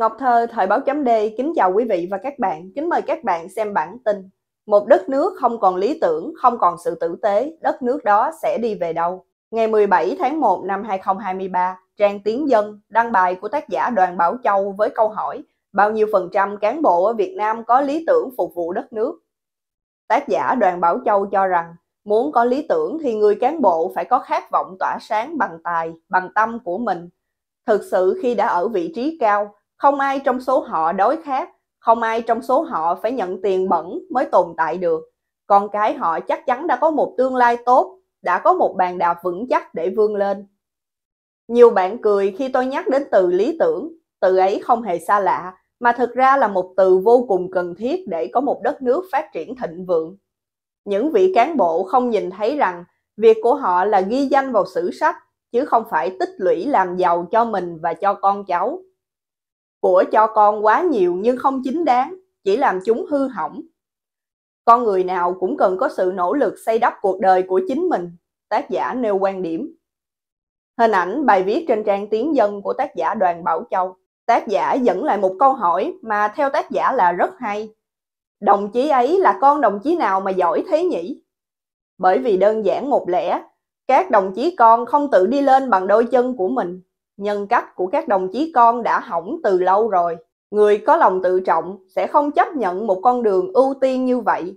Ngọc Thơ, Thời báo chấm D, kính chào quý vị và các bạn. Kính mời các bạn xem bản tin. Một đất nước không còn lý tưởng, không còn sự tử tế, đất nước đó sẽ đi về đâu? Ngày 17 tháng 1 năm 2023, trang Tiến Dân đăng bài của tác giả Đoàn Bảo Châu với câu hỏi Bao nhiêu phần trăm cán bộ ở Việt Nam có lý tưởng phục vụ đất nước? Tác giả Đoàn Bảo Châu cho rằng muốn có lý tưởng thì người cán bộ phải có khát vọng tỏa sáng bằng tài, bằng tâm của mình. Thực sự khi đã ở vị trí cao, không ai trong số họ đói khát, không ai trong số họ phải nhận tiền bẩn mới tồn tại được. Con cái họ chắc chắn đã có một tương lai tốt, đã có một bàn đạp vững chắc để vươn lên. Nhiều bạn cười khi tôi nhắc đến từ lý tưởng, từ ấy không hề xa lạ, mà thực ra là một từ vô cùng cần thiết để có một đất nước phát triển thịnh vượng. Những vị cán bộ không nhìn thấy rằng việc của họ là ghi danh vào sử sách, chứ không phải tích lũy làm giàu cho mình và cho con cháu của cho con quá nhiều nhưng không chính đáng, chỉ làm chúng hư hỏng. Con người nào cũng cần có sự nỗ lực xây đắp cuộc đời của chính mình, tác giả nêu quan điểm. Hình ảnh bài viết trên trang Tiếng Dân của tác giả Đoàn Bảo Châu. Tác giả dẫn lại một câu hỏi mà theo tác giả là rất hay. Đồng chí ấy là con đồng chí nào mà giỏi thế nhỉ? Bởi vì đơn giản một lẽ, các đồng chí con không tự đi lên bằng đôi chân của mình nhân cách của các đồng chí con đã hỏng từ lâu rồi. Người có lòng tự trọng sẽ không chấp nhận một con đường ưu tiên như vậy.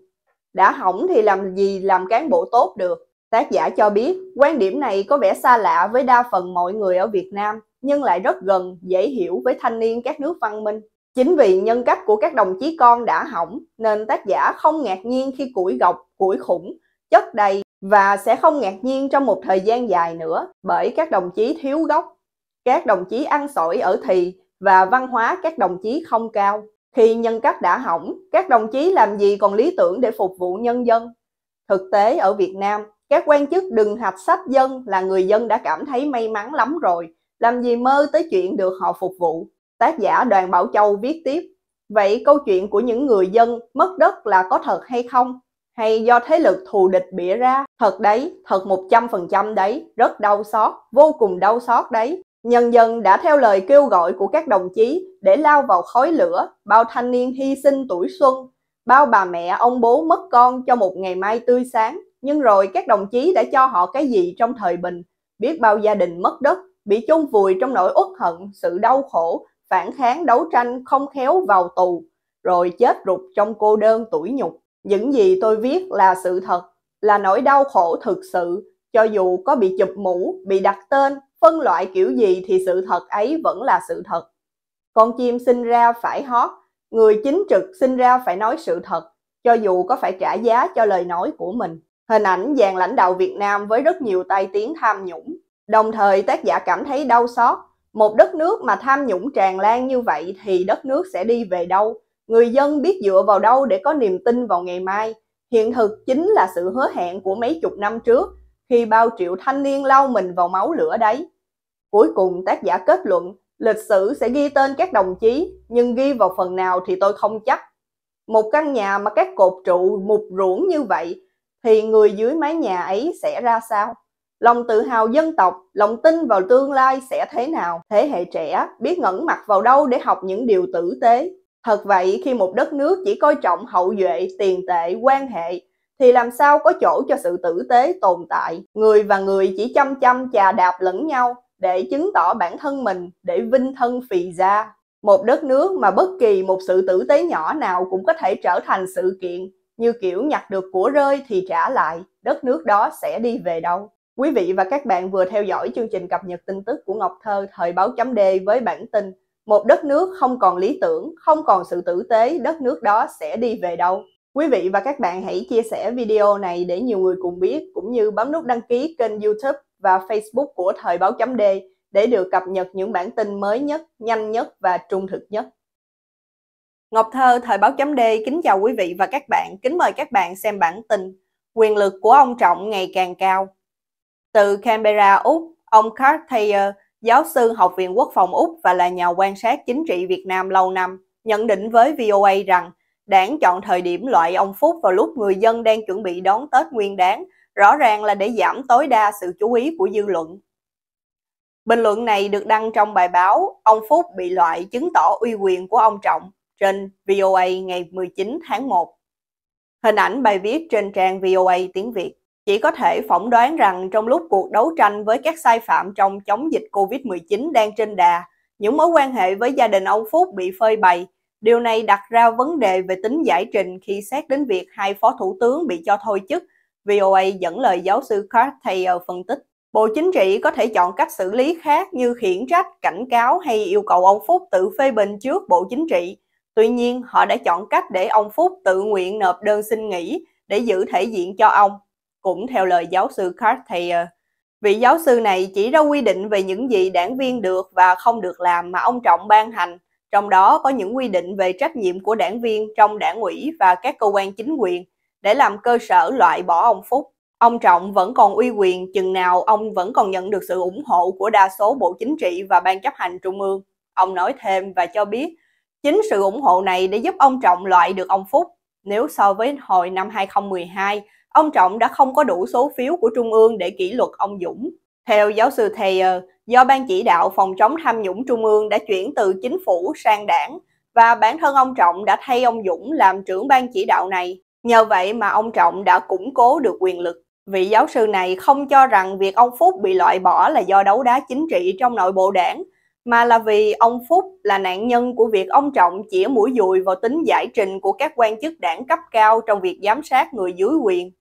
Đã hỏng thì làm gì làm cán bộ tốt được. Tác giả cho biết, quan điểm này có vẻ xa lạ với đa phần mọi người ở Việt Nam, nhưng lại rất gần, dễ hiểu với thanh niên các nước văn minh. Chính vì nhân cách của các đồng chí con đã hỏng, nên tác giả không ngạc nhiên khi củi gọc, củi khủng, chất đầy và sẽ không ngạc nhiên trong một thời gian dài nữa bởi các đồng chí thiếu gốc các đồng chí ăn sỏi ở thì và văn hóa các đồng chí không cao. Khi nhân cách đã hỏng, các đồng chí làm gì còn lý tưởng để phục vụ nhân dân? Thực tế ở Việt Nam, các quan chức đừng hạch sách dân là người dân đã cảm thấy may mắn lắm rồi, làm gì mơ tới chuyện được họ phục vụ. Tác giả Đoàn Bảo Châu viết tiếp, vậy câu chuyện của những người dân mất đất là có thật hay không? Hay do thế lực thù địch bịa ra? Thật đấy, thật 100% đấy, rất đau xót, vô cùng đau xót đấy. Nhân dân đã theo lời kêu gọi của các đồng chí để lao vào khói lửa, bao thanh niên hy sinh tuổi xuân, bao bà mẹ ông bố mất con cho một ngày mai tươi sáng. Nhưng rồi các đồng chí đã cho họ cái gì trong thời bình, biết bao gia đình mất đất, bị chôn vùi trong nỗi uất hận, sự đau khổ, phản kháng đấu tranh không khéo vào tù, rồi chết rụt trong cô đơn tuổi nhục. Những gì tôi viết là sự thật, là nỗi đau khổ thực sự, cho dù có bị chụp mũ, bị đặt tên, phân loại kiểu gì thì sự thật ấy vẫn là sự thật. Con chim sinh ra phải hót, người chính trực sinh ra phải nói sự thật, cho dù có phải trả giá cho lời nói của mình. Hình ảnh dàn lãnh đạo Việt Nam với rất nhiều tai tiếng tham nhũng. Đồng thời tác giả cảm thấy đau xót, một đất nước mà tham nhũng tràn lan như vậy thì đất nước sẽ đi về đâu? Người dân biết dựa vào đâu để có niềm tin vào ngày mai? Hiện thực chính là sự hứa hẹn của mấy chục năm trước, khi bao triệu thanh niên lau mình vào máu lửa đấy. Cuối cùng tác giả kết luận lịch sử sẽ ghi tên các đồng chí, nhưng ghi vào phần nào thì tôi không chắc. Một căn nhà mà các cột trụ mục ruỗng như vậy, thì người dưới mái nhà ấy sẽ ra sao? Lòng tự hào dân tộc, lòng tin vào tương lai sẽ thế nào? Thế hệ trẻ biết ngẩn mặt vào đâu để học những điều tử tế. Thật vậy, khi một đất nước chỉ coi trọng hậu duệ, tiền tệ, quan hệ, thì làm sao có chỗ cho sự tử tế tồn tại? Người và người chỉ chăm chăm chà đạp lẫn nhau, để chứng tỏ bản thân mình để vinh thân phì ra một đất nước mà bất kỳ một sự tử tế nhỏ nào cũng có thể trở thành sự kiện như kiểu nhặt được của rơi thì trả lại đất nước đó sẽ đi về đâu quý vị và các bạn vừa theo dõi chương trình cập nhật tin tức của ngọc thơ thời báo chấm d với bản tin một đất nước không còn lý tưởng không còn sự tử tế đất nước đó sẽ đi về đâu Quý vị và các bạn hãy chia sẻ video này để nhiều người cùng biết cũng như bấm nút đăng ký kênh YouTube và Facebook của Thời báo chấm D để được cập nhật những bản tin mới nhất, nhanh nhất và trung thực nhất. Ngọc Thơ, Thời báo chấm D kính chào quý vị và các bạn, kính mời các bạn xem bản tin Quyền lực của ông Trọng ngày càng cao. Từ Canberra, Úc, ông Carl Thayer, giáo sư Học viện Quốc phòng Úc và là nhà quan sát chính trị Việt Nam lâu năm, nhận định với VOA rằng đảng chọn thời điểm loại ông Phúc vào lúc người dân đang chuẩn bị đón Tết nguyên đáng rõ ràng là để giảm tối đa sự chú ý của dư luận. Bình luận này được đăng trong bài báo Ông Phúc bị loại chứng tỏ uy quyền của ông Trọng trên VOA ngày 19 tháng 1. Hình ảnh bài viết trên trang VOA tiếng Việt chỉ có thể phỏng đoán rằng trong lúc cuộc đấu tranh với các sai phạm trong chống dịch COVID-19 đang trên đà, những mối quan hệ với gia đình ông Phúc bị phơi bày. Điều này đặt ra vấn đề về tính giải trình khi xét đến việc hai phó thủ tướng bị cho thôi chức VOA dẫn lời giáo sư Kurt phân tích. Bộ Chính trị có thể chọn cách xử lý khác như khiển trách, cảnh cáo hay yêu cầu ông Phúc tự phê bình trước Bộ Chính trị. Tuy nhiên, họ đã chọn cách để ông Phúc tự nguyện nộp đơn xin nghỉ để giữ thể diện cho ông. Cũng theo lời giáo sư Kurt vị giáo sư này chỉ ra quy định về những gì đảng viên được và không được làm mà ông Trọng ban hành, trong đó có những quy định về trách nhiệm của đảng viên trong đảng ủy và các cơ quan chính quyền để làm cơ sở loại bỏ ông Phúc. Ông Trọng vẫn còn uy quyền chừng nào ông vẫn còn nhận được sự ủng hộ của đa số Bộ Chính trị và Ban chấp hành Trung ương. Ông nói thêm và cho biết, chính sự ủng hộ này để giúp ông Trọng loại được ông Phúc. Nếu so với hồi năm 2012, ông Trọng đã không có đủ số phiếu của Trung ương để kỷ luật ông Dũng. Theo giáo sư Thayer, do Ban chỉ đạo phòng chống tham nhũng Trung ương đã chuyển từ chính phủ sang đảng, và bản thân ông Trọng đã thay ông Dũng làm trưởng ban chỉ đạo này Nhờ vậy mà ông Trọng đã củng cố được quyền lực. Vị giáo sư này không cho rằng việc ông Phúc bị loại bỏ là do đấu đá chính trị trong nội bộ đảng, mà là vì ông Phúc là nạn nhân của việc ông Trọng chỉ mũi dùi vào tính giải trình của các quan chức đảng cấp cao trong việc giám sát người dưới quyền.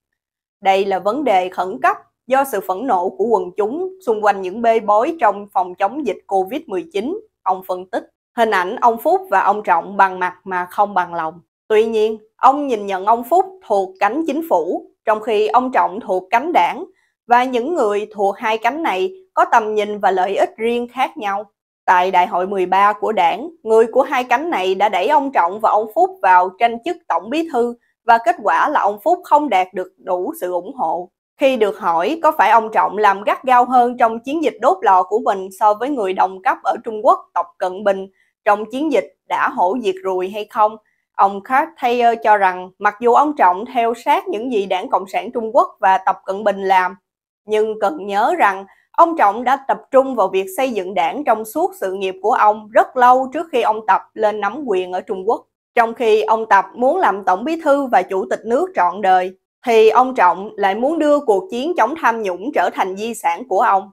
Đây là vấn đề khẩn cấp do sự phẫn nộ của quần chúng xung quanh những bê bối trong phòng chống dịch COVID-19, ông phân tích. Hình ảnh ông Phúc và ông Trọng bằng mặt mà không bằng lòng. Tuy nhiên, Ông nhìn nhận ông Phúc thuộc cánh chính phủ, trong khi ông Trọng thuộc cánh đảng, và những người thuộc hai cánh này có tầm nhìn và lợi ích riêng khác nhau. Tại đại hội 13 của đảng, người của hai cánh này đã đẩy ông Trọng và ông Phúc vào tranh chức tổng bí thư và kết quả là ông Phúc không đạt được đủ sự ủng hộ. Khi được hỏi có phải ông Trọng làm gắt gao hơn trong chiến dịch đốt lò của mình so với người đồng cấp ở Trung Quốc tộc Cận Bình trong chiến dịch đã hổ diệt ruồi hay không, Ông Cartier cho rằng mặc dù ông Trọng theo sát những gì đảng Cộng sản Trung Quốc và Tập Cận Bình làm, nhưng cần nhớ rằng ông Trọng đã tập trung vào việc xây dựng đảng trong suốt sự nghiệp của ông rất lâu trước khi ông Tập lên nắm quyền ở Trung Quốc. Trong khi ông Tập muốn làm tổng bí thư và chủ tịch nước trọn đời, thì ông Trọng lại muốn đưa cuộc chiến chống tham nhũng trở thành di sản của ông.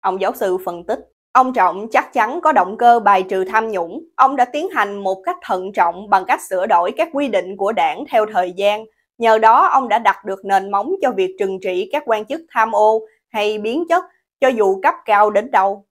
Ông giáo sư phân tích. Ông Trọng chắc chắn có động cơ bài trừ tham nhũng. Ông đã tiến hành một cách thận trọng bằng cách sửa đổi các quy định của đảng theo thời gian. Nhờ đó, ông đã đặt được nền móng cho việc trừng trị các quan chức tham ô hay biến chất, cho dù cấp cao đến đâu.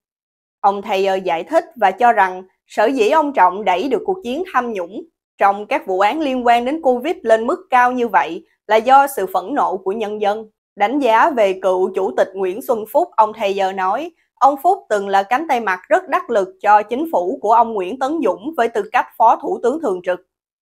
Ông Thayer giải thích và cho rằng sở dĩ ông Trọng đẩy được cuộc chiến tham nhũng trong các vụ án liên quan đến Covid lên mức cao như vậy là do sự phẫn nộ của nhân dân. Đánh giá về cựu Chủ tịch Nguyễn Xuân Phúc, ông thầy giờ nói, Ông Phúc từng là cánh tay mặt rất đắc lực cho chính phủ của ông Nguyễn Tấn Dũng với tư cách Phó Thủ tướng Thường trực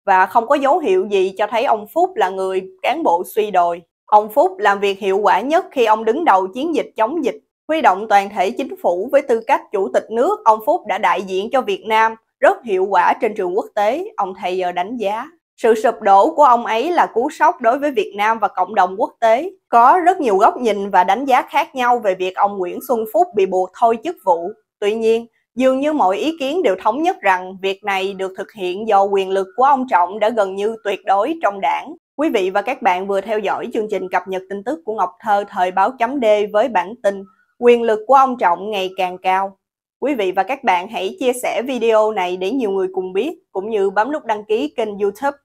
và không có dấu hiệu gì cho thấy ông Phúc là người cán bộ suy đồi. Ông Phúc làm việc hiệu quả nhất khi ông đứng đầu chiến dịch chống dịch, huy động toàn thể chính phủ với tư cách chủ tịch nước, ông Phúc đã đại diện cho Việt Nam rất hiệu quả trên trường quốc tế, ông thầy giờ đánh giá. Sự sụp đổ của ông ấy là cú sốc đối với Việt Nam và cộng đồng quốc tế. Có rất nhiều góc nhìn và đánh giá khác nhau về việc ông Nguyễn Xuân Phúc bị buộc thôi chức vụ. Tuy nhiên, dường như mọi ý kiến đều thống nhất rằng việc này được thực hiện do quyền lực của ông Trọng đã gần như tuyệt đối trong đảng. Quý vị và các bạn vừa theo dõi chương trình cập nhật tin tức của Ngọc Thơ thời báo chấm D với bản tin Quyền lực của ông Trọng ngày càng cao. Quý vị và các bạn hãy chia sẻ video này để nhiều người cùng biết, cũng như bấm nút đăng ký kênh youtube